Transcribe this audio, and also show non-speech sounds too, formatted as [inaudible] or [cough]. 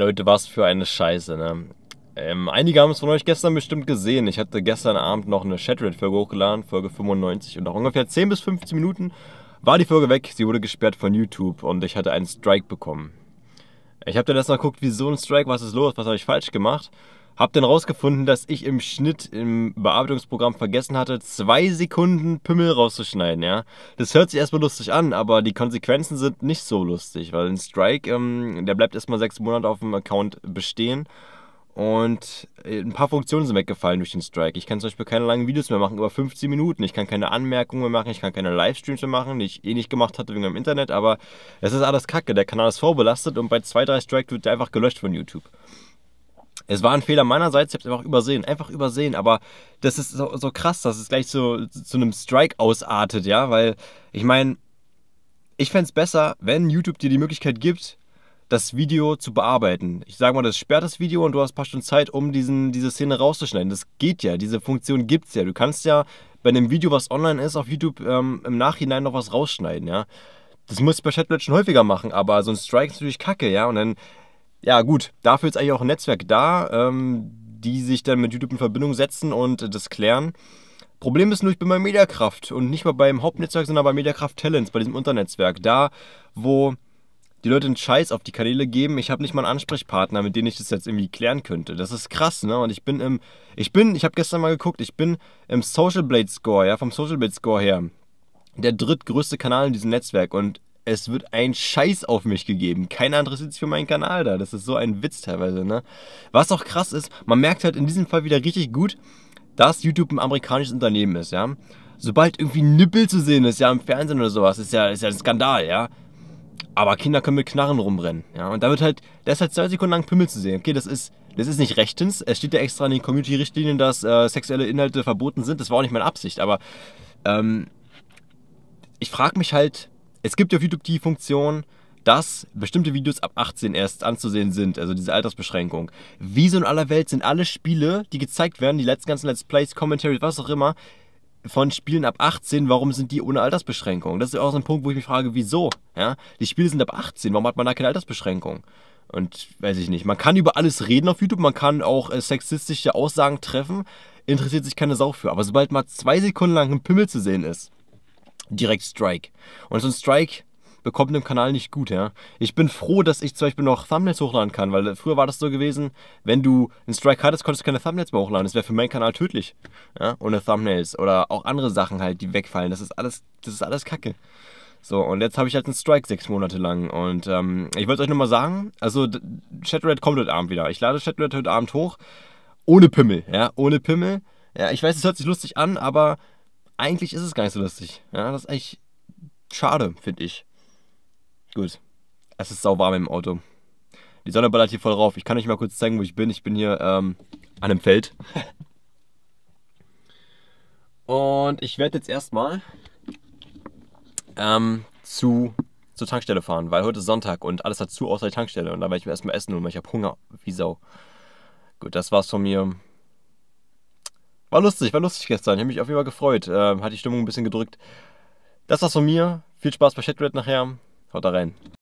Leute, was für eine Scheiße, ne? Ähm, einige haben es von euch gestern bestimmt gesehen. Ich hatte gestern Abend noch eine Shattered-Folge hochgeladen, Folge 95. Und nach ungefähr 10 bis 15 Minuten war die Folge weg. Sie wurde gesperrt von YouTube und ich hatte einen Strike bekommen. Ich habe dann erstmal geguckt, wieso ein Strike, was ist los, was habe ich falsch gemacht. Hab dann rausgefunden, dass ich im Schnitt im Bearbeitungsprogramm vergessen hatte, zwei Sekunden Pimmel rauszuschneiden, ja. Das hört sich erstmal lustig an, aber die Konsequenzen sind nicht so lustig, weil ein Strike, ähm, der bleibt erstmal sechs Monate auf dem Account bestehen und äh, ein paar Funktionen sind weggefallen durch den Strike. Ich kann zum Beispiel keine langen Videos mehr machen, über 15 Minuten. Ich kann keine Anmerkungen mehr machen, ich kann keine Livestreams mehr machen, die ich eh nicht gemacht hatte wegen dem Internet, aber es ist alles kacke. Der Kanal ist vorbelastet und bei zwei, drei Strikes wird der einfach gelöscht von YouTube. Es war ein Fehler meinerseits, ich habe es einfach übersehen, einfach übersehen. Aber das ist so, so krass, dass es gleich so, zu einem Strike ausartet, ja, weil ich meine, ich fände es besser, wenn YouTube dir die Möglichkeit gibt, das Video zu bearbeiten. Ich sage mal, das sperrt das Video und du hast ein paar Stunden Zeit, um diesen, diese Szene rauszuschneiden. Das geht ja, diese Funktion gibt es ja. Du kannst ja bei einem Video, was online ist, auf YouTube ähm, im Nachhinein noch was rausschneiden, ja. Das muss ich bei Chatbot schon häufiger machen, aber so ein Strike ist natürlich kacke, ja. Und dann ja, gut, dafür ist eigentlich auch ein Netzwerk da, ähm, die sich dann mit YouTube in Verbindung setzen und das klären. Problem ist nur, ich bin bei Mediakraft und nicht mal beim Hauptnetzwerk, sondern bei Mediakraft Talents, bei diesem Unternetzwerk. Da, wo die Leute einen Scheiß auf die Kanäle geben, ich habe nicht mal einen Ansprechpartner, mit dem ich das jetzt irgendwie klären könnte. Das ist krass, ne? Und ich bin im, ich bin, ich habe gestern mal geguckt, ich bin im Social Blade Score, ja, vom Social Blade Score her, der drittgrößte Kanal in diesem Netzwerk und es wird ein Scheiß auf mich gegeben. Keiner interessiert sich für meinen Kanal da. Das ist so ein Witz teilweise, ne? Was auch krass ist, man merkt halt in diesem Fall wieder richtig gut, dass YouTube ein amerikanisches Unternehmen ist, ja? Sobald irgendwie Nippel zu sehen ist, ja, im Fernsehen oder sowas, ist ja, ist ja ein Skandal, ja? Aber Kinder können mit Knarren rumrennen, ja? Und da wird halt, da ist halt zwei Sekunden lang Pimmel zu sehen. Okay, das ist, das ist nicht rechtens. Es steht ja extra in den Community-Richtlinien, dass äh, sexuelle Inhalte verboten sind. Das war auch nicht meine Absicht, aber ähm, ich frage mich halt, es gibt auf YouTube die Funktion, dass bestimmte Videos ab 18 erst anzusehen sind, also diese Altersbeschränkung. Wieso in aller Welt sind alle Spiele, die gezeigt werden, die ganzen Let's Plays, Commentaries, was auch immer, von Spielen ab 18, warum sind die ohne Altersbeschränkung? Das ist auch so ein Punkt, wo ich mich frage, wieso? Ja? Die Spiele sind ab 18, warum hat man da keine Altersbeschränkung? Und weiß ich nicht, man kann über alles reden auf YouTube, man kann auch äh, sexistische Aussagen treffen, interessiert sich keine Sau für. Aber sobald mal zwei Sekunden lang ein Pimmel zu sehen ist, direkt Strike. Und so ein Strike bekommt einem Kanal nicht gut, ja. Ich bin froh, dass ich zum Beispiel noch Thumbnails hochladen kann, weil früher war das so gewesen, wenn du einen Strike hattest, konntest du keine Thumbnails mehr hochladen. Das wäre für meinen Kanal tödlich, ja, ohne Thumbnails oder auch andere Sachen halt, die wegfallen. Das ist alles, das ist alles Kacke. So, und jetzt habe ich halt einen Strike sechs Monate lang. Und ähm, ich wollte euch nochmal sagen, also Chatroulette kommt heute Abend wieder. Ich lade Chatroulette heute Abend hoch. Ohne Pimmel, ja, ohne Pimmel. Ja, ich weiß, es hört sich lustig an, aber eigentlich ist es gar nicht so lustig. Ja, das ist eigentlich schade, finde ich. Gut. Es ist sau warm im Auto. Die Sonne ballert hier voll rauf. Ich kann euch mal kurz zeigen, wo ich bin. Ich bin hier ähm, an einem Feld. [laughs] Und ich werde jetzt erstmal ähm, zu, zur Tankstelle fahren, weil heute ist Sonntag und alles dazu außer die Tankstelle. Und da werde ich mir erstmal essen und ich habe Hunger wie Sau. Gut, das war's von mir. War lustig, war lustig gestern. Ich habe mich auf jeden Fall gefreut. Ähm, hat die Stimmung ein bisschen gedrückt. Das war's von mir. Viel Spaß bei Chatroulette nachher. Haut da rein.